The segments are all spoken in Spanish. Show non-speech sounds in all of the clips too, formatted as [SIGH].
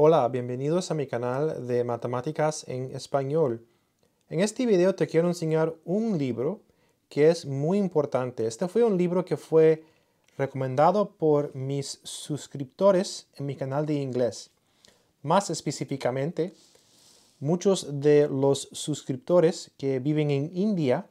Hola, bienvenidos a mi canal de Matemáticas en Español. En este video te quiero enseñar un libro que es muy importante. Este fue un libro que fue recomendado por mis suscriptores en mi canal de inglés. Más específicamente, muchos de los suscriptores que viven en India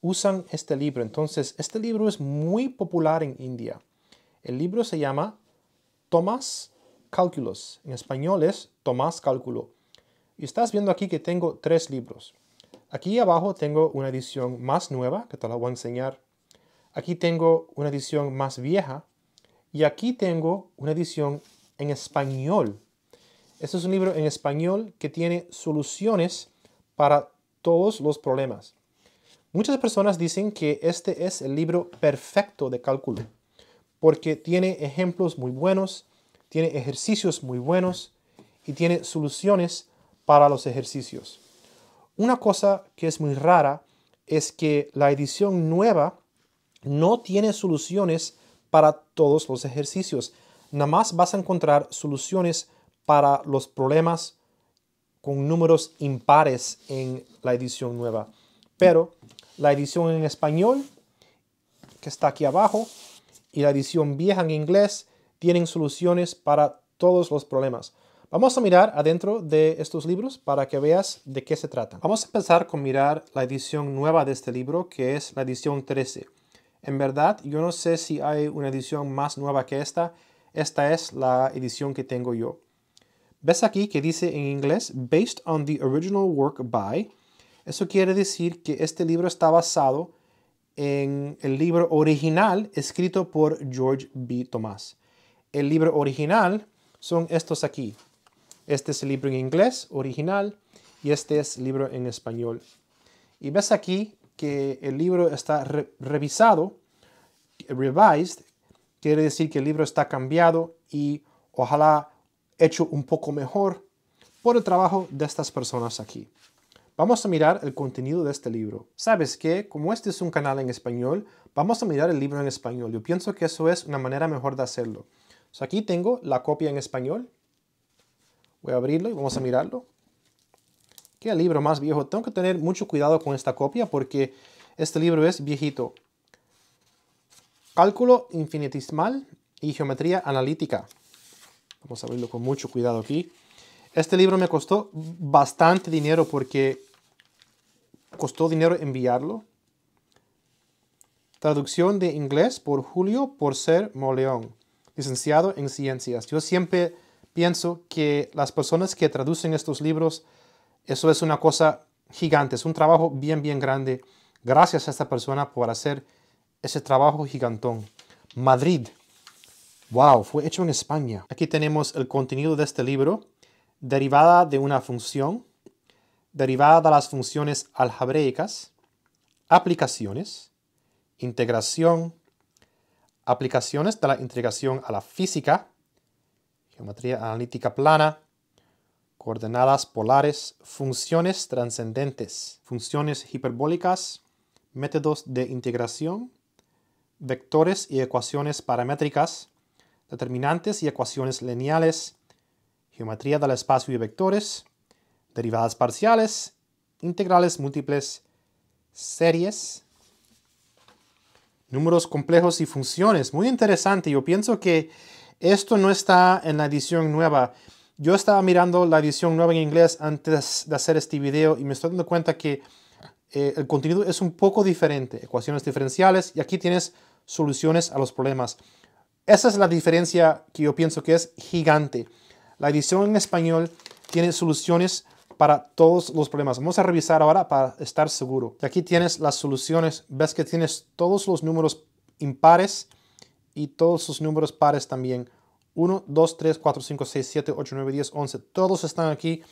usan este libro. Entonces, este libro es muy popular en India. El libro se llama Thomas cálculos. En español es Tomás Cálculo. Y estás viendo aquí que tengo tres libros. Aquí abajo tengo una edición más nueva, que te la voy a enseñar. Aquí tengo una edición más vieja. Y aquí tengo una edición en español. Este es un libro en español que tiene soluciones para todos los problemas. Muchas personas dicen que este es el libro perfecto de cálculo, porque tiene ejemplos muy buenos, tiene ejercicios muy buenos y tiene soluciones para los ejercicios. Una cosa que es muy rara es que la edición nueva no tiene soluciones para todos los ejercicios. Nada más vas a encontrar soluciones para los problemas con números impares en la edición nueva. Pero la edición en español, que está aquí abajo, y la edición vieja en inglés tienen soluciones para todos los problemas. Vamos a mirar adentro de estos libros para que veas de qué se tratan. Vamos a empezar con mirar la edición nueva de este libro, que es la edición 13. En verdad, yo no sé si hay una edición más nueva que esta. Esta es la edición que tengo yo. Ves aquí que dice en inglés, based on the original work by. Eso quiere decir que este libro está basado en el libro original escrito por George B. Thomas el libro original son estos aquí. Este es el libro en inglés original y este es el libro en español. Y ves aquí que el libro está revisado, revised, quiere decir que el libro está cambiado y ojalá hecho un poco mejor por el trabajo de estas personas aquí. Vamos a mirar el contenido de este libro. ¿Sabes que Como este es un canal en español, vamos a mirar el libro en español. Yo pienso que eso es una manera mejor de hacerlo aquí tengo la copia en español. Voy a abrirlo y vamos a mirarlo. Qué libro más viejo. Tengo que tener mucho cuidado con esta copia porque este libro es viejito. Cálculo infinitesimal y geometría analítica. Vamos a abrirlo con mucho cuidado aquí. Este libro me costó bastante dinero porque costó dinero enviarlo. Traducción de inglés por Julio por ser Moleón licenciado en ciencias. Yo siempre pienso que las personas que traducen estos libros, eso es una cosa gigante, es un trabajo bien, bien grande. Gracias a esta persona por hacer ese trabajo gigantón. Madrid. Wow, fue hecho en España. Aquí tenemos el contenido de este libro, derivada de una función, derivada de las funciones algebraicas, aplicaciones, integración, aplicaciones de la integración a la física, geometría analítica plana, coordenadas polares, funciones trascendentes, funciones hiperbólicas, métodos de integración, vectores y ecuaciones paramétricas, determinantes y ecuaciones lineales, geometría del espacio y vectores, derivadas parciales, integrales múltiples, series, números complejos y funciones. Muy interesante. Yo pienso que esto no está en la edición nueva. Yo estaba mirando la edición nueva en inglés antes de hacer este video y me estoy dando cuenta que eh, el contenido es un poco diferente. Ecuaciones diferenciales y aquí tienes soluciones a los problemas. Esa es la diferencia que yo pienso que es gigante. La edición en español tiene soluciones para todos los problemas. Vamos a revisar ahora para estar seguro. Aquí tienes las soluciones. Ves que tienes todos los números impares y todos los números pares también. 1, 2, 3, 4, 5, 6, 7, 8, 9, 10, 11. Todos están aquí.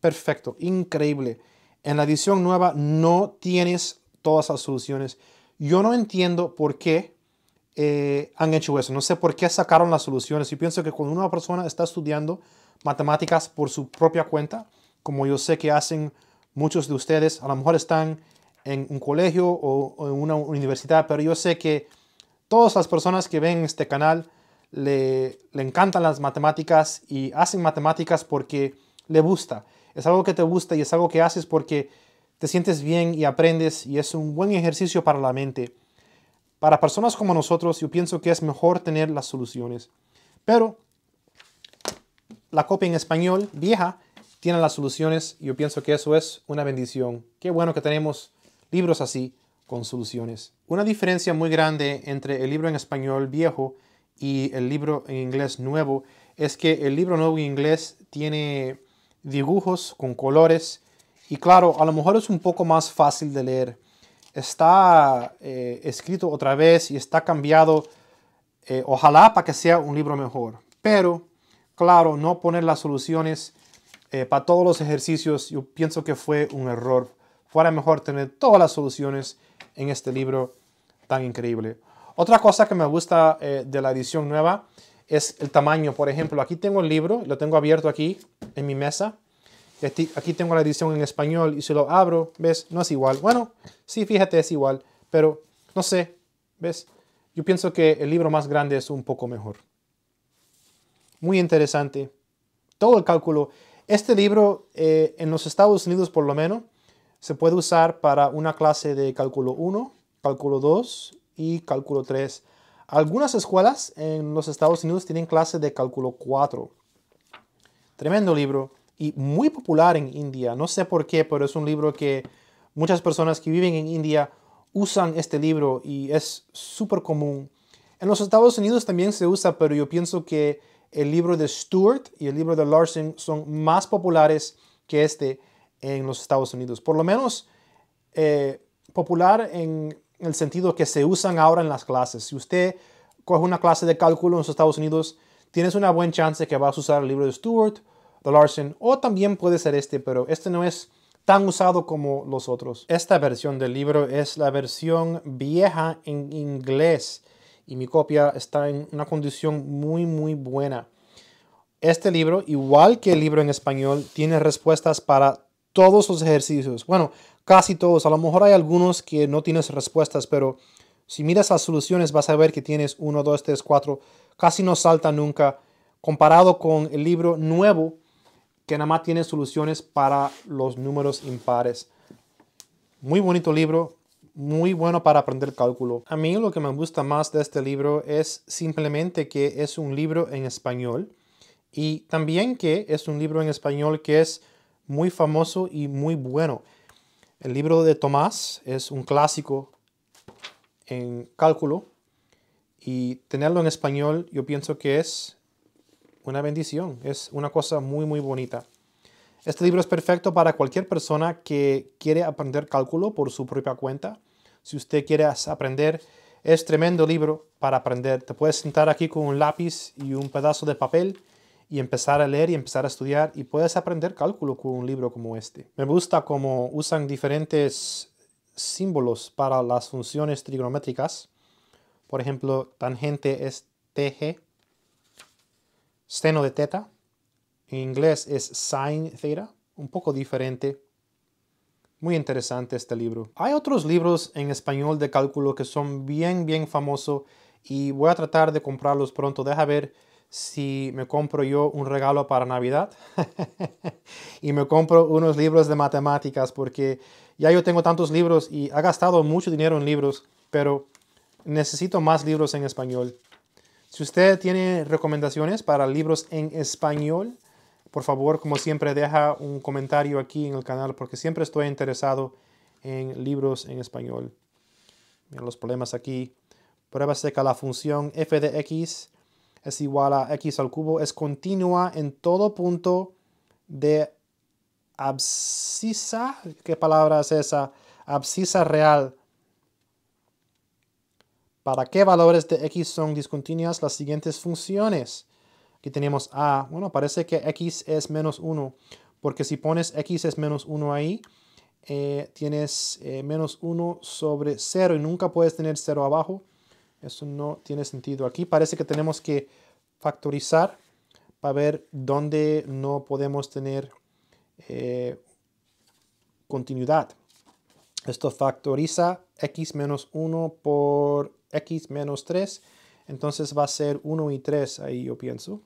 Perfecto, increíble. En la edición nueva no tienes todas las soluciones. Yo no entiendo por qué eh, han hecho eso. No sé por qué sacaron las soluciones. Yo pienso que cuando una persona está estudiando matemáticas por su propia cuenta, como yo sé que hacen muchos de ustedes. A lo mejor están en un colegio o, en una universidad, pero yo sé que todas las personas que ven este canal le, le encantan las matemáticas y hacen matemáticas porque le gusta. Es algo que te gusta y es algo que haces porque te sientes bien y aprendes y es un buen ejercicio para la mente. Para personas como nosotros, yo pienso que es mejor tener las soluciones. Pero la copia en español vieja tienen las soluciones. y Yo pienso que eso es una bendición. Qué bueno que tenemos libros así con soluciones. Una diferencia muy grande entre el libro en español viejo y el libro en inglés nuevo es que el libro nuevo en inglés tiene dibujos con colores y claro, a lo mejor es un poco más fácil de leer. Está eh, escrito otra vez y está cambiado, eh, ojalá para que sea un libro mejor. Pero, claro, no poner las soluciones eh, para todos los ejercicios, yo pienso que fue un error. Fuera mejor tener todas las soluciones en este libro tan increíble. Otra cosa que me gusta eh, de la edición nueva es el tamaño. Por ejemplo, aquí tengo el libro, lo tengo abierto aquí en mi mesa. Aquí tengo la edición en español y si lo abro, ¿ves? No es igual. Bueno, sí, fíjate, es igual, pero no sé, ¿ves? Yo pienso que el libro más grande es un poco mejor. Muy interesante. Todo el cálculo. Este libro, eh, en los Estados Unidos por lo menos, se puede usar para una clase de cálculo 1, cálculo 2 y cálculo 3. Algunas escuelas en los Estados Unidos tienen clase de cálculo 4. Tremendo libro y muy popular en India. No sé por qué, pero es un libro que muchas personas que viven en India usan este libro y es súper común. En los Estados Unidos también se usa, pero yo pienso que el libro de Stewart y el libro de Larson son más populares que este en los Estados Unidos. Por lo menos eh, popular en el sentido que se usan ahora en las clases. Si usted coge una clase de cálculo en los Estados Unidos, tienes una buena chance que vas a usar el libro de Stewart, de Larson, o también puede ser este, pero este no es tan usado como los otros. Esta versión del libro es la versión vieja en inglés y mi copia está en una condición muy, muy buena. Este libro, igual que el libro en español, tiene respuestas para todos los ejercicios. Bueno, casi todos. A lo mejor hay algunos que no tienes respuestas, pero si miras las soluciones vas a ver que tienes 1, 2, 3, 4. Casi no salta nunca. Comparado con el libro nuevo, que nada más tiene soluciones para los números impares. Muy bonito libro, muy bueno para aprender cálculo. A mí lo que me gusta más de este libro es simplemente que es un libro en español y también que es un libro en español que es muy famoso y muy bueno. El libro de Tomás es un clásico en cálculo y tenerlo en español yo pienso que es una bendición, es una cosa muy muy bonita. Este libro es perfecto para cualquier persona que quiere aprender cálculo por su propia cuenta si usted quiere aprender. Es tremendo libro para aprender. Te puedes sentar aquí con un lápiz y un pedazo de papel y empezar a leer y empezar a estudiar y puedes aprender cálculo con un libro como este. Me gusta cómo usan diferentes símbolos para las funciones trigonométricas. Por ejemplo, tangente es TG, seno de teta, en inglés es sine theta, un poco diferente muy interesante este libro. Hay otros libros en español de cálculo que son bien, bien famosos y voy a tratar de comprarlos pronto. Deja ver si me compro yo un regalo para Navidad [LAUGHS] y me compro unos libros de matemáticas porque ya yo tengo tantos libros y ha gastado mucho dinero en libros, pero necesito más libros en español. Si usted tiene recomendaciones para libros en español, por favor, como siempre, deja un comentario aquí en el canal porque siempre estoy interesado en libros en español. Mira los problemas aquí. Prueba que la función f de x es igual a x al cubo, es continua en todo punto de abscisa. ¿Qué palabra es esa? Abscisa real. ¿Para qué valores de x son discontinuas las siguientes funciones? Aquí tenemos A. Bueno, parece que X es menos 1, porque si pones X es menos 1 ahí, eh, tienes eh, menos 1 sobre 0 y nunca puedes tener 0 abajo. Eso no tiene sentido. Aquí parece que tenemos que factorizar para ver dónde no podemos tener eh, continuidad. Esto factoriza x menos 1 por x menos 3 entonces va a ser 1 y 3 ahí, yo pienso.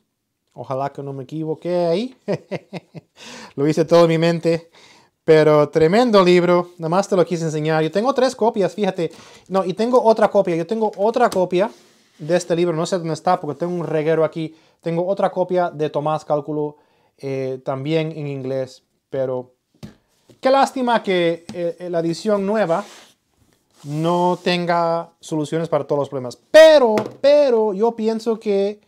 Ojalá que no me equivoque ahí. [LAUGHS] lo hice todo en mi mente. Pero tremendo libro. Nada más te lo quise enseñar. Yo tengo tres copias, fíjate. No, y tengo otra copia. Yo tengo otra copia de este libro. No sé dónde está porque tengo un reguero aquí. Tengo otra copia de Tomás Cálculo eh, también en inglés. Pero qué lástima que eh, eh, la edición nueva no tenga soluciones para todos los problemas. Pero, pero yo pienso que,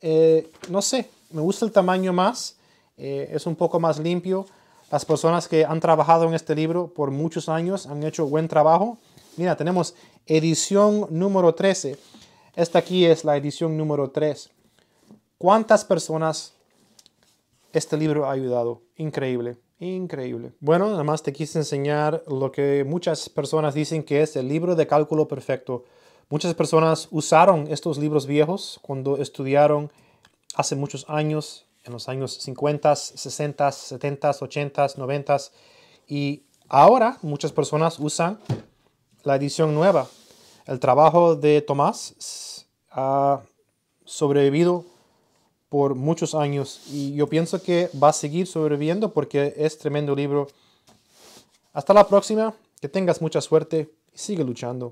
eh, no sé, me gusta el tamaño más, eh, es un poco más limpio. Las personas que han trabajado en este libro por muchos años han hecho buen trabajo. Mira, tenemos edición número 13. Esta aquí es la edición número 3. ¿Cuántas personas este libro ha ayudado? Increíble. Increíble. Bueno, nada más te quise enseñar lo que muchas personas dicen que es el libro de cálculo perfecto. Muchas personas usaron estos libros viejos cuando estudiaron hace muchos años, en los años 50, 60, 70, 80, 90. Y ahora muchas personas usan la edición nueva. El trabajo de Tomás ha sobrevivido por muchos años y yo pienso que va a seguir sobreviviendo porque es tremendo libro. Hasta la próxima, que tengas mucha suerte y sigue luchando.